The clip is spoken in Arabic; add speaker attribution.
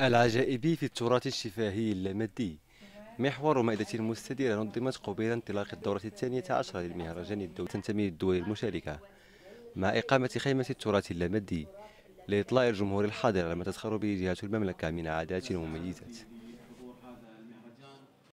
Speaker 1: العجائب في التراث الشفاهي اللامادي محور مائدة مستديرة نظمت قبيل انطلاق الدورة الثانية عشرة للمهرجان الدولي تنتمي للدول المشاركة مع إقامة خيمة التراث اللامادي لإطلاع الجمهور الحاضر على ما تزخر به جهة المملكة من عادات ومميزات